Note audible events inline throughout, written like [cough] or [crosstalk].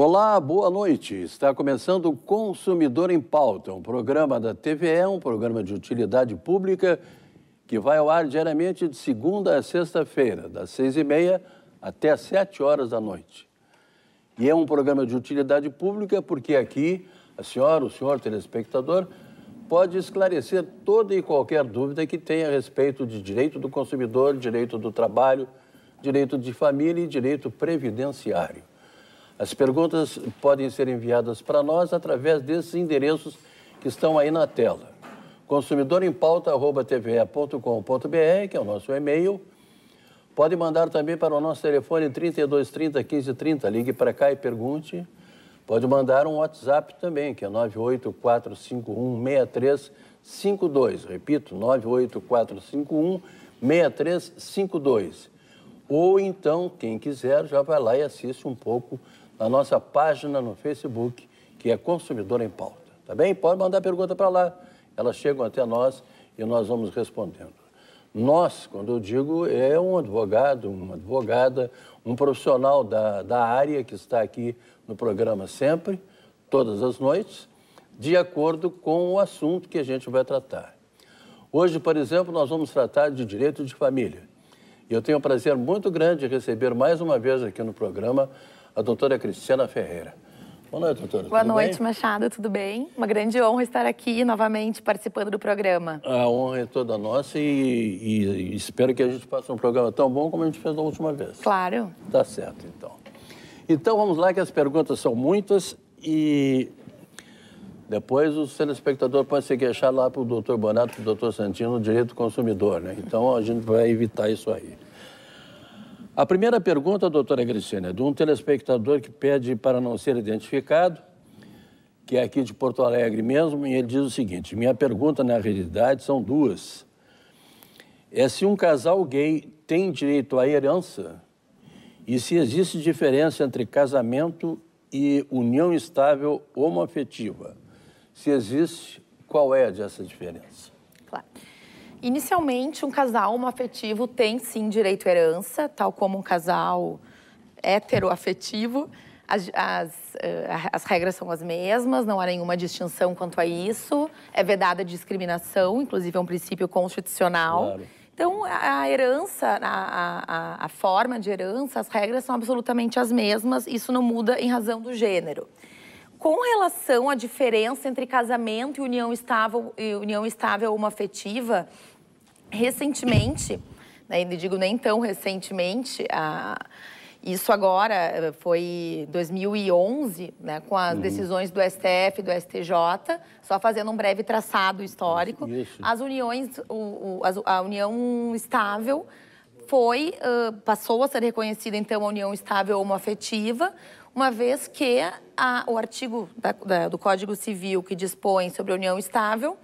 Olá, boa noite. Está começando o Consumidor em Pauta, um programa da TVE, um programa de utilidade pública que vai ao ar diariamente de segunda a sexta-feira, das seis e meia até às sete horas da noite. E é um programa de utilidade pública porque aqui a senhora, o senhor telespectador, pode esclarecer toda e qualquer dúvida que tenha a respeito de direito do consumidor, direito do trabalho, direito de família e direito previdenciário. As perguntas podem ser enviadas para nós através desses endereços que estão aí na tela. consumidorempauta.tve.com.br, que é o nosso e-mail. Pode mandar também para o nosso telefone 3230 1530, ligue para cá e pergunte. Pode mandar um WhatsApp também, que é 984516352. Repito, 984516352. Ou então, quem quiser, já vai lá e assiste um pouco na nossa página no Facebook, que é Consumidor em Pauta. Tá bem? Pode mandar pergunta para lá. Elas chegam até nós e nós vamos respondendo. Nós, quando eu digo, é um advogado, uma advogada, um profissional da, da área que está aqui no programa sempre, todas as noites, de acordo com o assunto que a gente vai tratar. Hoje, por exemplo, nós vamos tratar de direito de família. E eu tenho o prazer muito grande de receber mais uma vez aqui no programa a doutora Cristiana Ferreira. Boa noite, doutora. Boa tudo noite, bem? Machado. Tudo bem? Uma grande honra estar aqui novamente participando do programa. A honra é toda nossa e, e, espero que a gente faça um programa tão bom como a gente fez da última vez. Claro. Tá certo, então. Então vamos lá, que as perguntas são muitas e depois o telespectador pode se queixar lá para o doutor Bonato, para o doutor Santino, direito do consumidor, né? Então a gente vai evitar isso aí. A primeira pergunta, doutora Cristina, é de um telespectador que pede para não ser identificado, que é aqui de Porto Alegre mesmo, e ele diz o seguinte: minha pergunta, na realidade, são duas. É se um casal gay tem direito à herança e se existe diferença entre casamento e união estável homoafetiva. Se existe, qual é essa diferença? Inicialmente, um casal homoafetivo tem sim direito à herança, tal como um casal heteroafetivo. As, as, eh, as, regras são as mesmas, não há nenhuma distinção quanto a isso. É vedada a discriminação, inclusive é um princípio constitucional. Claro. Então, a herança, a, a, a forma de herança, as regras são absolutamente as mesmas, isso não muda em razão do gênero. Com relação à diferença entre casamento e união estável, e união estável ou afetiva, recentemente, né, digo nem tão recentemente, a, isso agora eh, foi 2011, né, com as uhum. decisões do STF e do STJ, só fazendo um breve traçado histórico. Isso. As uniões, o, o, a união estável foi, uh, passou a ser reconhecida, então, a união estável homoafetiva uma vez que a, o artigo da, da, do Código Civil que dispõe sobre a união estável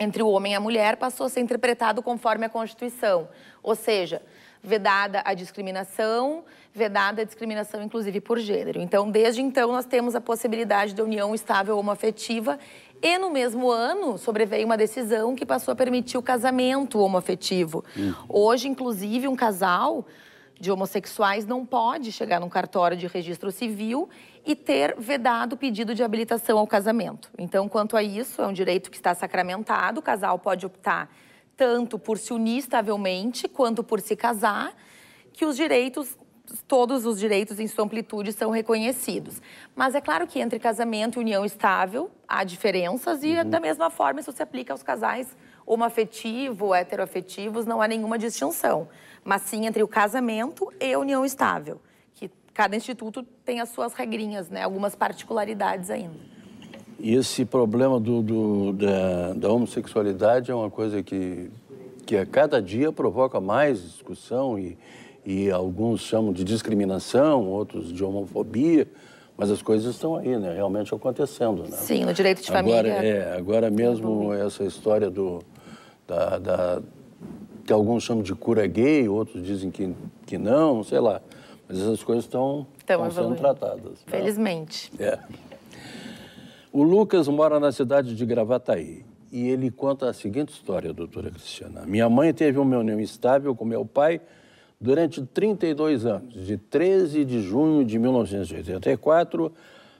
entre o homem e a mulher passou a ser interpretado conforme a Constituição, ou seja, vedada a discriminação, vedada a discriminação inclusive por gênero. Então, desde então nós temos a possibilidade de união estável homoafetiva e no mesmo ano sobreveio uma decisão que passou a permitir o casamento homoafetivo. Uhum. Hoje, inclusive, um casal de homossexuais não pode chegar num cartório de registro civil e ter vedado o pedido de habilitação ao casamento. Então, quanto a isso, é um direito que está sacramentado, o casal pode optar tanto por se unir estavelmente quanto por se casar, que os direitos todos os direitos em sua amplitude são reconhecidos. Mas é claro que entre casamento e união estável há diferenças e uhum. da mesma forma isso se aplica aos casais homoafetivo, heteroafetivos, não há nenhuma distinção mas sim entre o casamento e a união estável, que cada instituto tem as suas regrinhas, né? algumas particularidades ainda. E esse problema do, do da, da, homossexualidade é uma coisa que, que a cada dia provoca mais discussão e, e alguns chamam de discriminação, outros de homofobia, mas as coisas estão aí, né? Realmente acontecendo, né? Sim, no direito de agora, família. É, agora mesmo essa história do, da, da que alguns chamam de cura gay, outros dizem que, que não, sei lá. Mas essas coisas estão, sendo tratadas. Né? Felizmente. É. O Lucas mora na cidade de Gravataí e ele conta a seguinte história, doutora Cristiana. Minha mãe teve uma união estável com meu pai durante 32 anos, de 13 de junho de 1984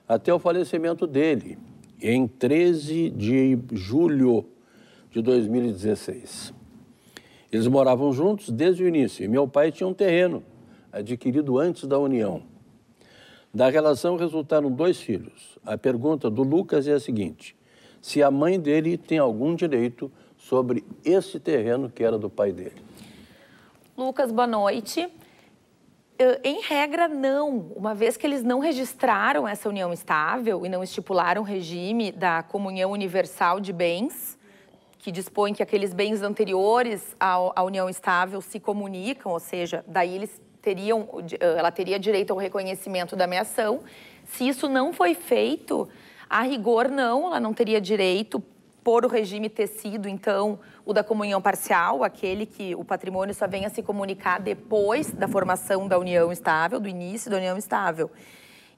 até o falecimento dele, em 13 de julho de 2016. Eles moravam juntos desde o início e meu pai tinha um terreno adquirido antes da união. Da relação resultaram dois filhos. A pergunta do Lucas é a seguinte: se a mãe dele tem algum direito sobre esse terreno que era do pai dele? Lucas, boa noite. Em regra, não. Uma vez que eles não registraram essa união estável e não estipularam o regime da comunhão universal de bens, que dispõe que aqueles bens anteriores à, à união estável se comunicam, ou seja, daí eles teriam, ela teria direito ao reconhecimento da ameação. Se isso não foi feito, a rigor não, ela não teria direito por o regime tecido, então, o da comunhão parcial, aquele que o patrimônio só venha se comunicar depois da formação da união estável, do início da união estável.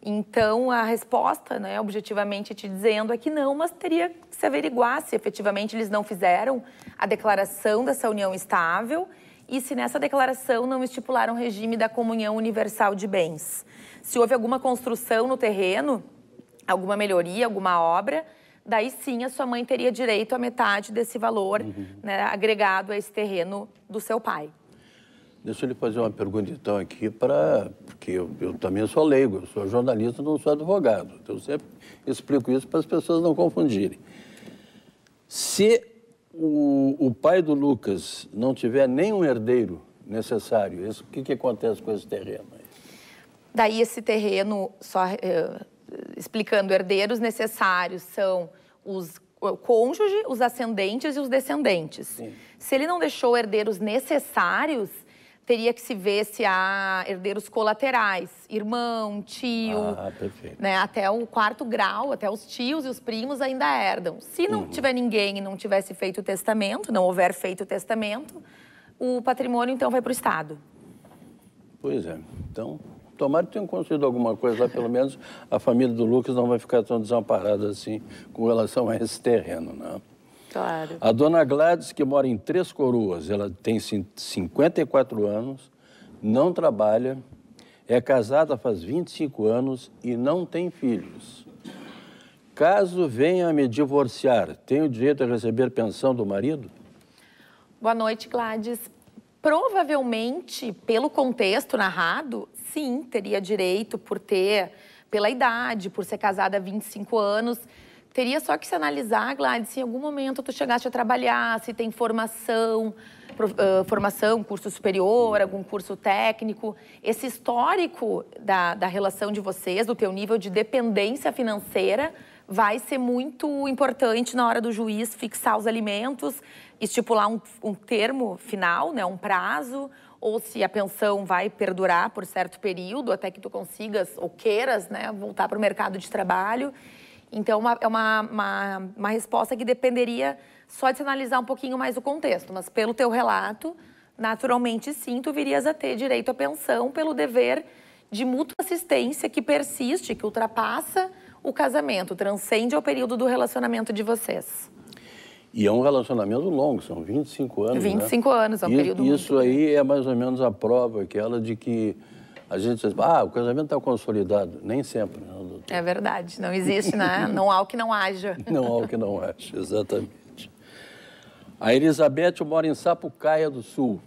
Então, a resposta, né, objetivamente te dizendo, é que não, mas teria que se averiguar se efetivamente eles não fizeram a declaração dessa união estável e se nessa declaração não estipularam o regime da comunhão universal de bens. Se houve alguma construção no terreno, alguma melhoria, alguma obra, daí sim a sua mãe teria direito a metade desse valor uhum. né, agregado a esse terreno do seu pai. Deixa eu lhe fazer uma pergunta, então, aqui, para porque eu, eu, também sou leigo, eu sou jornalista, não sou advogado. Então, eu sempre explico isso para as pessoas não confundirem. Se o, o pai do Lucas não tiver nenhum herdeiro necessário, o que, que acontece com esse terreno? Aí? Daí, esse terreno, só eh, explicando, herdeiros necessários são os o cônjuge, os ascendentes e os descendentes. Sim. Se ele não deixou herdeiros necessários, teria que se ver se há herdeiros colaterais, irmão, tio, ah, né? Até o quarto grau, até os tios e os primos ainda herdam. Se não uhum. tiver ninguém e não tivesse feito o testamento, não houver feito o testamento, o patrimônio então vai para o Estado. Pois é. Então, tomara que tenham conseguido alguma coisa lá, pelo menos a família do Lucas não vai ficar tão desamparada assim com relação a esse terreno, né? Claro. A dona Gladys, que mora em Três Coroas, ela tem 54 anos, não trabalha, é casada faz 25 anos e não tem filhos. Caso venha a me divorciar, tenho direito a receber pensão do marido? Boa noite, Gladys. Provavelmente, pelo contexto narrado, sim, teria direito por ter, pela idade, por ser casada há 25 anos, teria só que se analisar, Gladys, se em algum momento tu chegaste a trabalhar, se tem formação, formação, curso superior, algum curso técnico. Esse histórico da, da relação de vocês, do teu nível de dependência financeira, vai ser muito importante na hora do juiz fixar os alimentos, estipular um, um termo final, né, um prazo, ou se a pensão vai perdurar por certo período, até que tu consigas ou queiras né, voltar para o mercado de trabalho. Então, uma, é uma, uma, uma resposta que dependeria só de se analisar um pouquinho mais o contexto, mas pelo teu relato, naturalmente sim, tu virias a ter direito à pensão pelo dever de mútua assistência que persiste, que ultrapassa o casamento, transcende o período do relacionamento de vocês. E é um relacionamento longo, são 25 anos. 25 né? anos, é um e, período Isso muito... aí é mais ou menos a prova aquela de que a gente diz, ah, o casamento está consolidado. Nem sempre. Né? É verdade. Não existe, né? [laughs] não há o que não haja. Não há o que não haja, exatamente. A Elizabeth mora em Sapucaia do Sul.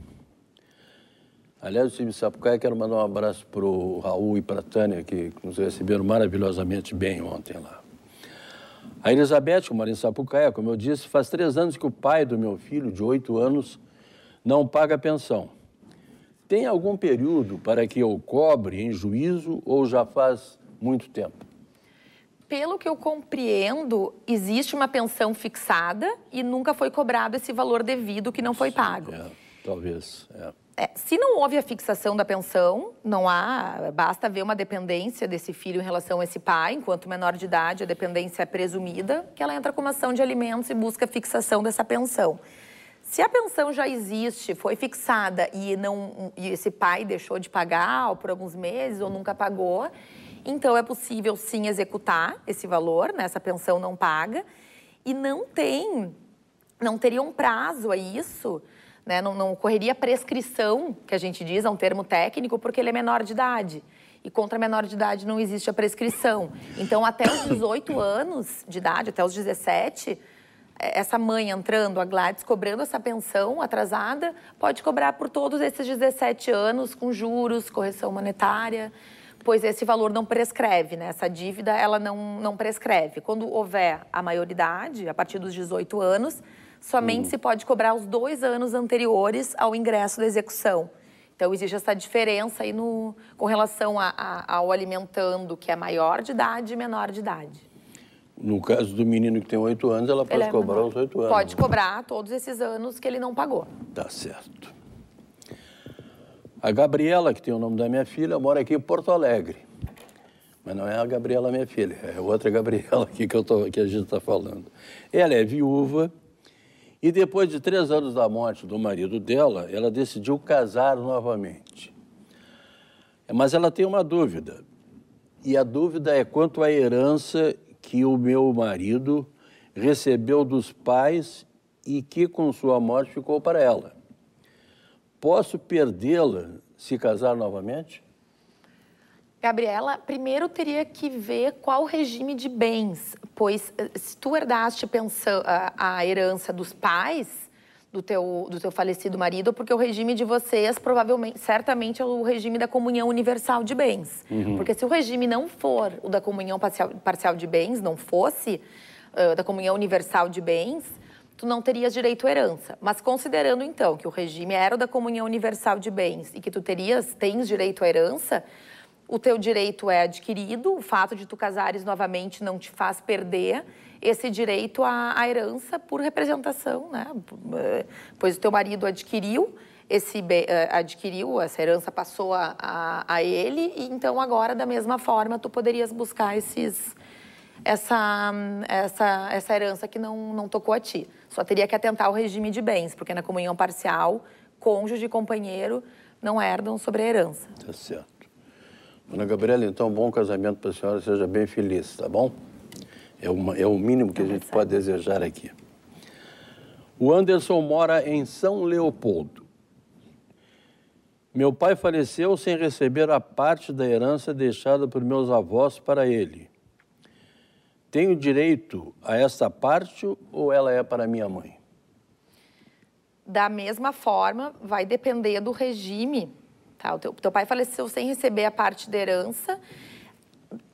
Aliás, o time Sapucaia, quero mandar um abraço para o Raul e para a Tânia, que nos receberam maravilhosamente bem ontem lá. A Elizabeth, que mora em Sapucaia, como eu disse, faz três anos que o pai do meu filho, de oito anos, não paga pensão. Tem algum período para que eu cobre em juízo ou já faz muito tempo? pelo que eu compreendo, existe uma pensão fixada e nunca foi cobrado esse valor devido que não foi pago. É, talvez. É. É, se não houve a fixação da pensão, não há, basta ver uma dependência desse filho em relação a esse pai, enquanto menor de idade, a dependência é presumida, que ela entra com uma ação de alimentos e busca a fixação dessa pensão. Se a pensão já existe, foi fixada e não e esse pai deixou de pagar ou por alguns meses ou nunca pagou, então, é possível sim executar esse valor, né? essa pensão não paga, e não tem, não teria um prazo a isso, né? não, não ocorreria prescrição, que a gente diz, é um termo técnico, porque ele é menor de idade. E contra menor de idade não existe a prescrição. Então, até os 18 anos de idade, até os 17, é, essa mãe entrando, a Gladys, cobrando essa pensão atrasada, pode cobrar por todos esses 17 anos, com juros, correção monetária pois esse valor não prescreve, né? Essa dívida, ela não, não prescreve. Quando houver a maioridade, a partir dos 18 anos, somente hum. se pode cobrar os dois anos anteriores ao ingresso da execução. Então, existe essa diferença aí no, com relação a, a, ao alimentando, que é maior de idade e menor de idade. No caso do menino que tem oito anos, ela pode é cobrar os oito anos. Pode né? cobrar todos esses anos que ele não pagou. Tá certo. A Gabriela, que tem o nome da minha filha, mora aqui em Porto Alegre. Mas não é a Gabriela, minha filha, é outra [laughs] Gabriela aqui que, eu tô, que a gente está falando. Ela é viúva e depois de três anos da morte do marido dela, ela decidiu casar novamente. Mas ela tem uma dúvida. E a dúvida é quanto à herança que o meu marido recebeu dos pais e que, com sua morte, ficou para ela. Posso perdê-la se casar novamente? Gabriela, primeiro teria que ver qual regime de bens, pois eh, se tu herdaste a herança dos pais do teu, do teu falecido marido, porque o regime de vocês provavelmente, certamente é o regime da comunhão universal de bens. Uhum. Porque se o regime não for o da comunhão parcial, parcial de bens, não fosse uh, da comunhão universal de bens, tu não terias direito à herança. Mas considerando então que o regime era o da comunhão universal de bens e que tu terias, tens direito à herança, o teu direito é adquirido, o fato de tu casares novamente não te faz perder esse direito à, à herança por representação, né? Pois o teu marido adquiriu esse eh, adquiriu, essa herança passou a, a, a ele, e então agora, da mesma forma, tu poderias buscar esses, essa, essa, essa herança que não, não tocou a ti. Só teria que atentar ao regime de bens, porque na comunhão parcial, cônjuge e companheiro não herdam sobre a herança. Tá certo. Dona Gabriela, então, bom casamento para a senhora, seja bem feliz, tá bom? É, uma, é o mínimo que a tá gente pode desejar aqui. O Anderson mora em São Leopoldo. Meu pai faleceu sem receber a parte da herança deixada por meus avós para ele. Tenho direito a essa parte ou ela é para minha mãe? Da mesma forma, vai depender do regime. Tá? O teu, teu pai faleceu sem receber a parte da herança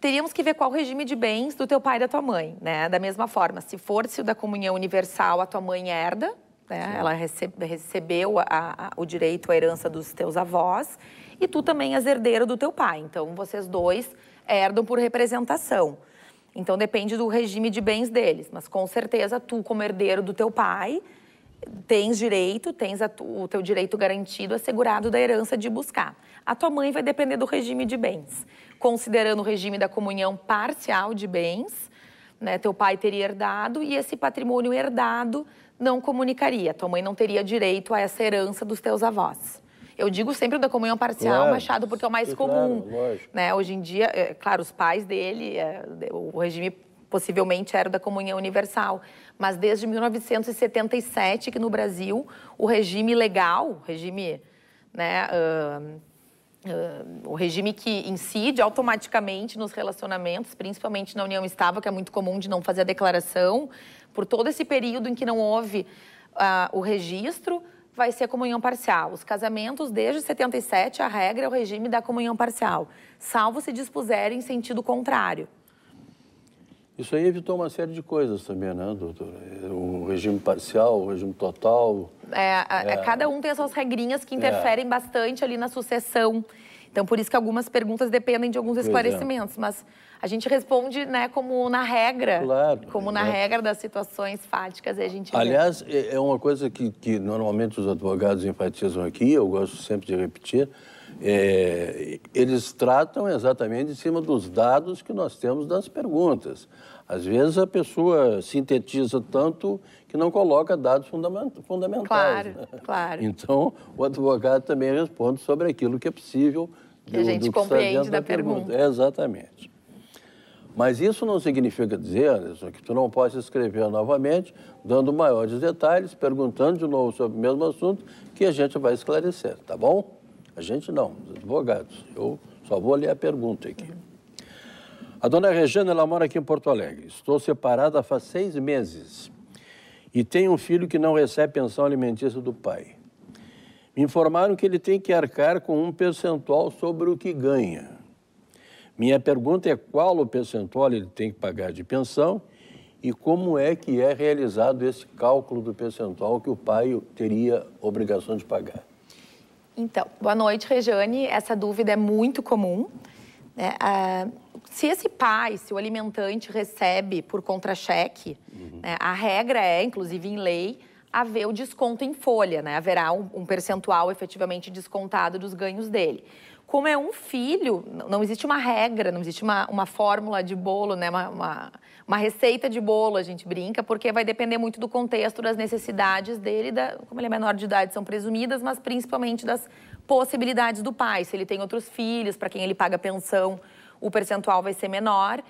teríamos que ver qual regime de bens do teu pai e da tua mãe, né? Da mesma forma, se for se o da comunhão universal, a tua mãe herda, né? Ela recebe, recebeu a, a, o direito à herança dos teus avós e tu também és herdeiro do teu pai. Então, vocês dois herdam por representação. Então depende do regime de bens deles, mas com certeza tu, como herdeiro do teu pai, tens direito, tens a, o teu direito garantido, assegurado da herança de buscar. A tua mãe vai depender do regime de bens. Considerando o regime da comunhão parcial de bens, né, teu pai teria herdado e esse patrimônio herdado não comunicaria. Tua mãe não teria direito a essa herança dos teus avós. Eu digo sempre da comunhão parcial, claro, Machado, porque é o mais comum. Claro, né? Hoje em dia, é, claro, os pais dele, é, o regime possivelmente era da comunhão universal, mas desde 1977 que no Brasil o regime legal, regime, né, uh, uh, o regime que incide automaticamente nos relacionamentos, principalmente na união estável, que é muito comum de não fazer a declaração, por todo esse período em que não houve uh, o registro, vai ser comunhão parcial. Os casamentos, desde 77, a regra é o regime da comunhão parcial, salvo se dispuserem em sentido contrário. Isso aí evitou uma série de coisas também, né, doutora? O regime parcial, o regime total. É, é... Cada um tem as suas regrinhas que é. interferem é. bastante ali na sucessão. Então, por isso que algumas perguntas dependem de alguns é. esclarecimentos, é. mas a gente responde, né, como na regra, claro, como na é. regra das situações fáticas, a gente... Aliás, vê. É, é uma coisa que, que normalmente os advogados enfatizam aqui, eu gosto sempre de repetir, é, eles tratam exatamente em cima dos dados que nós temos das perguntas. Às vezes a pessoa sintetiza tanto que não coloca dados fundamentais. Claro, né? claro. Então, o advogado também responde sobre aquilo que é possível que a gente compreende da, da pergunta. pergunta. exatamente. Mas isso não significa dizer, Anderson, que tu não possa escrever novamente, dando maiores detalhes, perguntando de novo sobre o mesmo assunto, que a gente vai esclarecer, tá bom? A gente não, os advogados. Eu só vou ler a pergunta aqui. A dona Regina, ela mora aqui em Porto Alegre. Estou separada há seis meses e tenho um filho que não recebe pensão alimentícia do pai. Me informaram que ele tem que arcar com um percentual sobre o que ganha. Minha pergunta é qual o percentual ele tem que pagar de pensão e como é que é realizado esse cálculo do percentual que o pai teria obrigação de pagar. Então, boa noite, Rejane. Essa dúvida é muito comum. Né? ah, se esse pai, se o alimentante recebe por contra-cheque, uhum. né, a regra é, inclusive em lei, haver o desconto em folha, né? Haverá um, um percentual efetivamente descontado dos ganhos dele como é um filho, não existe uma regra, não existe uma, uma fórmula de bolo, né? Uma, uma, uma, receita de bolo, a gente brinca, porque vai depender muito do contexto, das necessidades dele, da, como ele é menor de idade, são presumidas, mas principalmente das possibilidades do pai. Se ele tem outros filhos, para quem ele paga pensão, o percentual vai ser menor.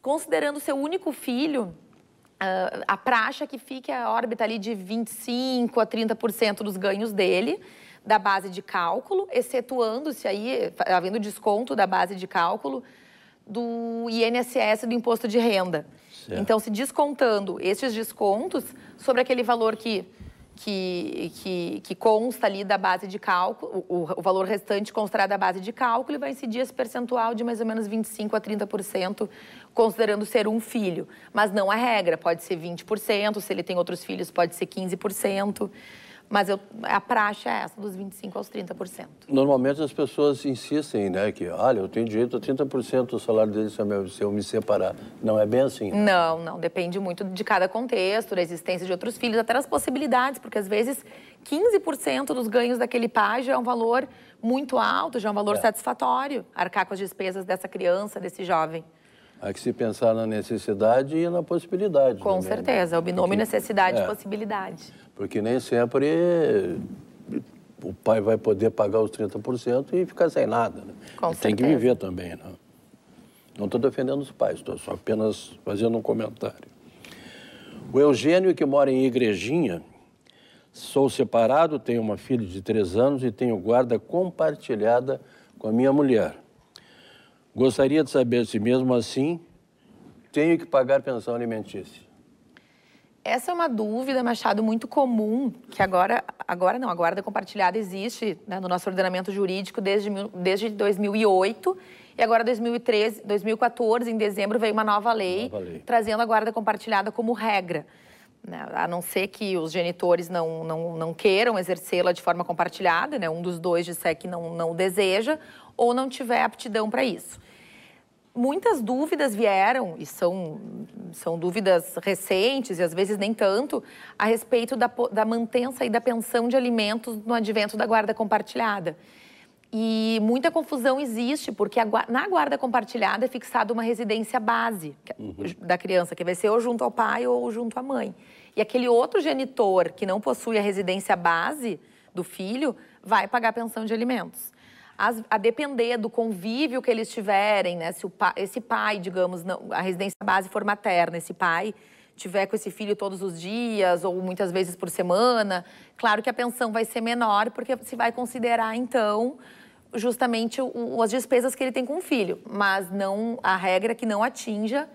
Considerando seu único filho, Uh, a praxe é que fique a órbita ali de 25% a 30% dos ganhos dele, da base de cálculo, excetuando-se aí, havendo desconto da base de cálculo, do INSS do imposto de renda. Certo. Então, se descontando esses descontos sobre aquele valor que, que, que, que consta ali da base de cálculo, o, o, valor restante constará da base de cálculo e vai incidir esse percentual de mais ou menos 25% a 30%, considerando ser um filho. Mas não a é regra, pode ser 20%, se ele tem outros filhos, pode ser 15%. Mas eu, a praxe é essa, dos 25% aos 30%. Normalmente as pessoas insistem, né? Que, olha, eu tenho direito a 30% do salário dele se eu me separar. Não é bem assim? Né? Não, não. Depende muito de cada contexto, da existência de outros filhos, até das possibilidades, porque às vezes 15% dos ganhos daquele pai já é um valor muito alto, já é um valor é. satisfatório arcar com as despesas dessa criança, desse jovem. Há que se pensar na necessidade e na possibilidade. Com também, né? certeza, o binômio necessidade e é, possibilidade. Porque nem sempre o pai vai poder pagar os 30% e ficar sem nada. Né? Com certeza. Tem que viver também. Né? Não estou defendendo os pais, estou só apenas fazendo um comentário. O Eugênio, que mora em Igrejinha, sou separado, tenho uma filha de três anos e tenho guarda compartilhada com a minha mulher. Gostaria de saber se, mesmo assim, tenho que pagar pensão alimentícia. Essa é uma dúvida, Machado, muito comum, que agora, agora não, a guarda compartilhada existe né, no nosso ordenamento jurídico desde, desde 2008. E agora, 2013, 2014, em dezembro, veio uma nova lei, nova lei. trazendo a guarda compartilhada como regra. Né? A não ser que os genitores não, não, não queiram exercê-la de forma compartilhada, né? um dos dois disser que não, não deseja, ou não tiver aptidão para isso muitas dúvidas vieram, e são, são dúvidas recentes e às vezes nem tanto, a respeito da, da mantença e da pensão de alimentos no advento da guarda compartilhada. E muita confusão existe, porque a, na guarda compartilhada é fixada uma residência base é uhum. da criança, que vai ser ou junto ao pai ou junto à mãe. E aquele outro genitor que não possui a residência base do filho vai pagar a pensão de alimentos a depender do convívio que eles tiverem, né? Se pa, esse pai, digamos, não, a residência base for materna, esse pai tiver com esse filho todos os dias ou muitas vezes por semana, claro que a pensão vai ser menor, porque se vai considerar, então, justamente o, as despesas que ele tem com o filho, mas não a regra é que não atinja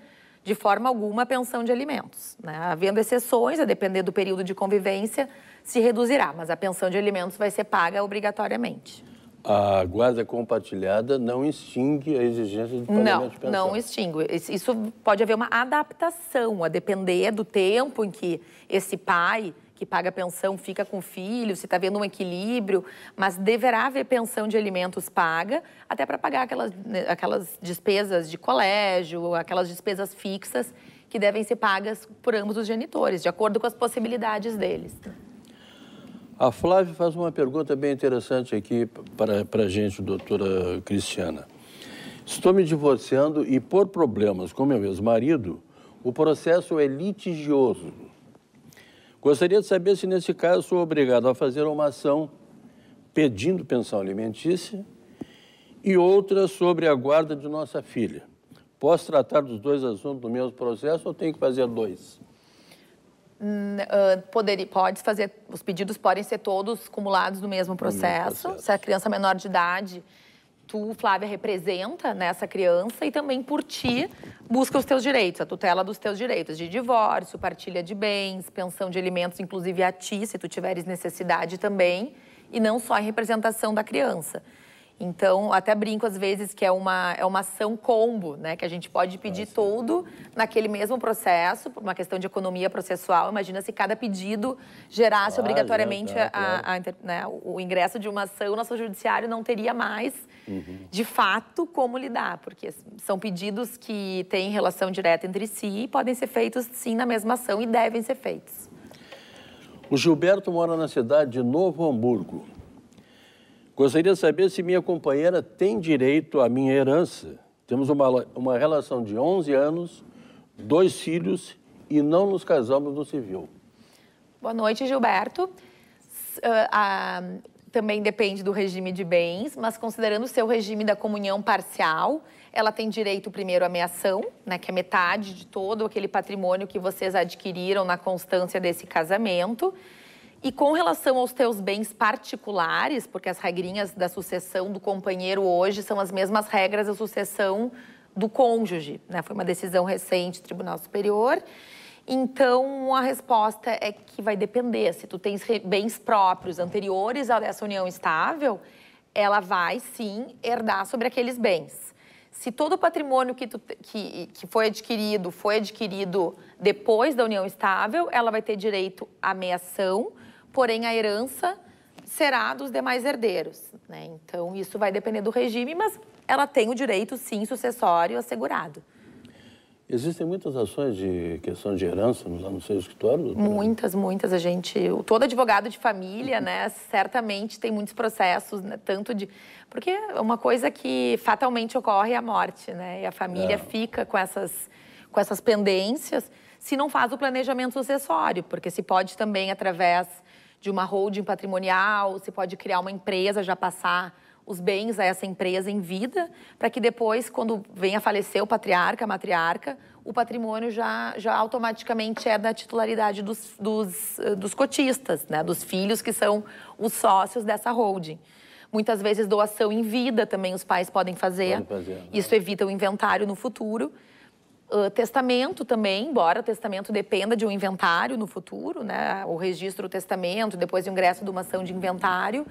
de forma alguma a pensão de alimentos. Né? Havendo exceções, a depender do período de convivência, se reduzirá, mas a pensão de alimentos vai ser paga obrigatoriamente. A guarda compartilhada não extingue a exigência de pagamento não, de pensão. Não, não extingue. Isso pode haver uma adaptação, a depender do tempo em que esse pai que paga pensão fica com o filho, se está vendo um equilíbrio, mas deverá haver pensão de alimentos paga, até para pagar aquelas, né, aquelas despesas de colégio, aquelas despesas fixas que devem ser pagas por ambos os genitores, de acordo com as possibilidades deles. A Flávia faz uma pergunta bem interessante aqui para a gente, doutora Cristiana. Estou me divorciando e, por problemas com meu ex-marido, o processo é litigioso. Gostaria de saber se, nesse caso, sou obrigado a fazer uma ação pedindo pensão alimentícia e outra sobre a guarda de nossa filha. Posso tratar dos dois assuntos no mesmo processo ou tenho que fazer dois? Ah, poder, pode fazer, os pedidos podem ser todos cumulados no mesmo processo. processo. Se a criança é menor de idade, tu, Flávia, representa nessa né, criança e também por ti busca os teus direitos, a tutela dos teus direitos de divórcio, partilha de bens, pensão de alimentos, inclusive a ti, se tu tiveres necessidade também, e não só em representação da criança. Então, até brinco às vezes que é uma, é uma ação combo, né? Que a gente pode ah, pedir Nossa. naquele mesmo processo, por uma questão de economia processual. Imagina se cada pedido gerasse ah, obrigatoriamente tá, a, a, a, né, o ingresso de uma ação, o nosso judiciário não teria mais, uhum. de fato, como lidar. Porque são pedidos que têm relação direta entre si e podem ser feitos, sim, na mesma ação e devem ser feitos. O Gilberto mora na cidade de Novo Hamburgo Gostaria de saber se minha companheira tem direito à minha herança. Temos uma, uma relação de 11 anos, dois filhos e não nos casamos no civil. Boa noite, Gilberto. Uh, a, também depende do regime de bens, mas considerando o seu regime da comunhão parcial, ela tem direito primeiro à meação, né, que é metade de todo aquele patrimônio que vocês adquiriram na constância desse casamento. E com relação aos teus bens particulares, porque as regrinhas da sucessão do companheiro hoje são as mesmas regras da sucessão do cônjuge, né? Foi uma decisão recente do Tribunal Superior. Então, a resposta é que vai depender. Se tu tens bens próprios anteriores a essa união estável, ela vai sim herdar sobre aqueles bens. Se todo o patrimônio que, tu, que, que foi adquirido foi adquirido depois da união estável, ela vai ter direito à meiação, porém a herança será dos demais herdeiros. Né? Então, isso vai depender do regime, mas ela tem o direito, sim, sucessório assegurado. Existem muitas ações de questão de herança lá no seu escritório? Muitas, muitas. A gente, todo advogado de família, né, certamente tem muitos processos, né, tanto de, porque uma coisa que fatalmente ocorre é a morte, né, e a família é. fica com essas, com essas pendências, se não faz o planejamento sucessório, porque se pode também através de uma holding patrimonial, você pode criar uma empresa, já passar os bens a essa empresa em vida, para que depois, quando venha a falecer o patriarca, a matriarca, o patrimônio já, já automaticamente é da titularidade dos, dos, eh, dos cotistas, né? dos filhos que são os sócios dessa holding. Muitas vezes doação em vida também os pais podem fazer. fazer né? Isso evita o inventário no futuro. Ah, testamento também, embora o testamento dependa de um inventário no futuro, né? O registro do testamento, depois o ingresso de uma ação de inventário.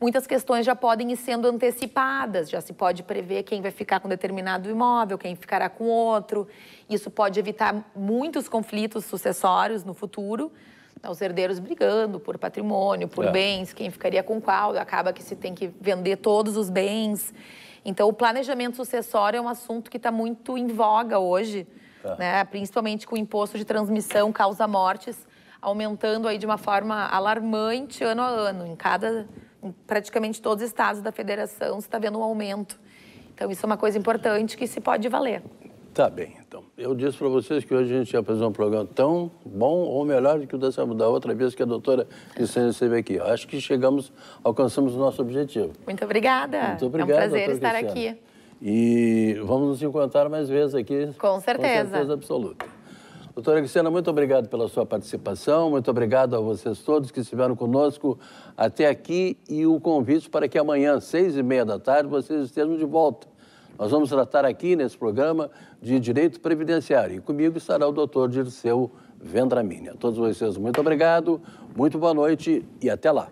Muitas questões já podem ir sendo antecipadas, já se pode prever quem vai ficar com determinado imóvel, quem ficará com outro. Isso pode evitar muitos conflitos sucessórios no futuro. Né, os herdeiros brigando por patrimônio, por é. bens, quem ficaria com qual, acaba que se tem que vender todos os bens. Então, o planejamento sucessório é um assunto que está muito em voga hoje, tá. né? principalmente com o imposto de transmissão causa mortes aumentando aí de uma forma alarmante ano a ano. Em cada, em praticamente todos os estados da federação, você está vendo um aumento. Então, isso é uma coisa importante que se pode valer. Tá bem, então. Eu disse para vocês que hoje a gente ia fazer um programa tão bom ou melhor do que o da outra vez que a doutora Vicência esteve aqui. Acho que chegamos, alcançamos o nosso objetivo. Muito obrigada. Muito obrigada. É um prazer estar Cristiana. aqui. E vamos nos encontrar mais vezes aqui. Com certeza. Com certeza absoluta. Doutora Cristiana, muito obrigado pela sua participação, muito obrigado a vocês todos que estiveram conosco até aqui e o convite para que amanhã, seis e meia da tarde, vocês estejam de volta nós vamos tratar aqui nesse programa de direito previdenciário. E comigo estará o doutor Dirceu Vendramini. A todos vocês, muito obrigado, muito boa noite e até lá.